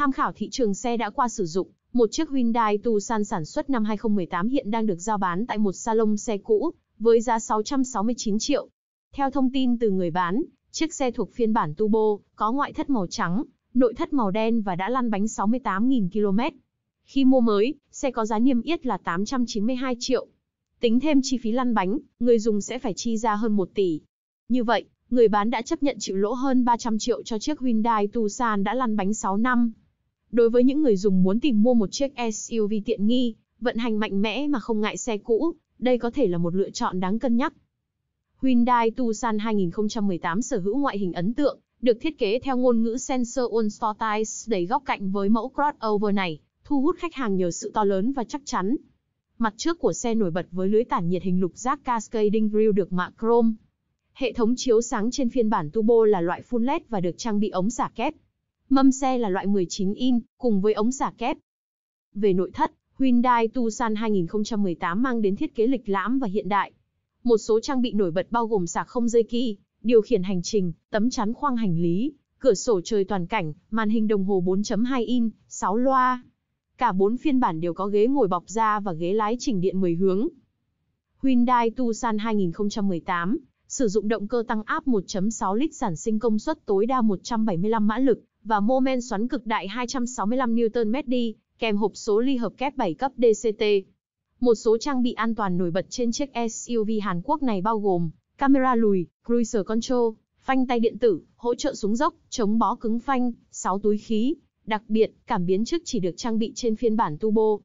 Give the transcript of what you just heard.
Tham khảo thị trường xe đã qua sử dụng, một chiếc Hyundai Tucson sản xuất năm 2018 hiện đang được giao bán tại một salon xe cũ, với giá 669 triệu. Theo thông tin từ người bán, chiếc xe thuộc phiên bản turbo, có ngoại thất màu trắng, nội thất màu đen và đã lăn bánh 68.000 km. Khi mua mới, xe có giá niêm yết là 892 triệu. Tính thêm chi phí lăn bánh, người dùng sẽ phải chi ra hơn 1 tỷ. Như vậy, người bán đã chấp nhận chịu lỗ hơn 300 triệu cho chiếc Hyundai Tucson đã lăn bánh 6 năm. Đối với những người dùng muốn tìm mua một chiếc SUV tiện nghi, vận hành mạnh mẽ mà không ngại xe cũ, đây có thể là một lựa chọn đáng cân nhắc. Hyundai Tucson 2018 sở hữu ngoại hình ấn tượng, được thiết kế theo ngôn ngữ sensor on Sportize đầy góc cạnh với mẫu crossover này, thu hút khách hàng nhờ sự to lớn và chắc chắn. Mặt trước của xe nổi bật với lưới tản nhiệt hình lục giác cascading grille được mạ chrome. Hệ thống chiếu sáng trên phiên bản turbo là loại full LED và được trang bị ống xả kép. Mâm xe là loại 19 in, cùng với ống xả kép. Về nội thất, Hyundai Tucson 2018 mang đến thiết kế lịch lãm và hiện đại. Một số trang bị nổi bật bao gồm sạc không dây ki, điều khiển hành trình, tấm chắn khoang hành lý, cửa sổ trời toàn cảnh, màn hình đồng hồ 4.2 in, 6 loa. Cả 4 phiên bản đều có ghế ngồi bọc da và ghế lái chỉnh điện 10 hướng. Hyundai Tucson 2018 sử dụng động cơ tăng áp 1.6 lít sản sinh công suất tối đa 175 mã lực và mô men xoắn cực đại 265 Nm đi, kèm hộp số ly hợp kép 7 cấp DCT. Một số trang bị an toàn nổi bật trên chiếc SUV Hàn Quốc này bao gồm camera lùi, Cruise control, phanh tay điện tử, hỗ trợ xuống dốc, chống bó cứng phanh, 6 túi khí. Đặc biệt, cảm biến trước chỉ được trang bị trên phiên bản turbo.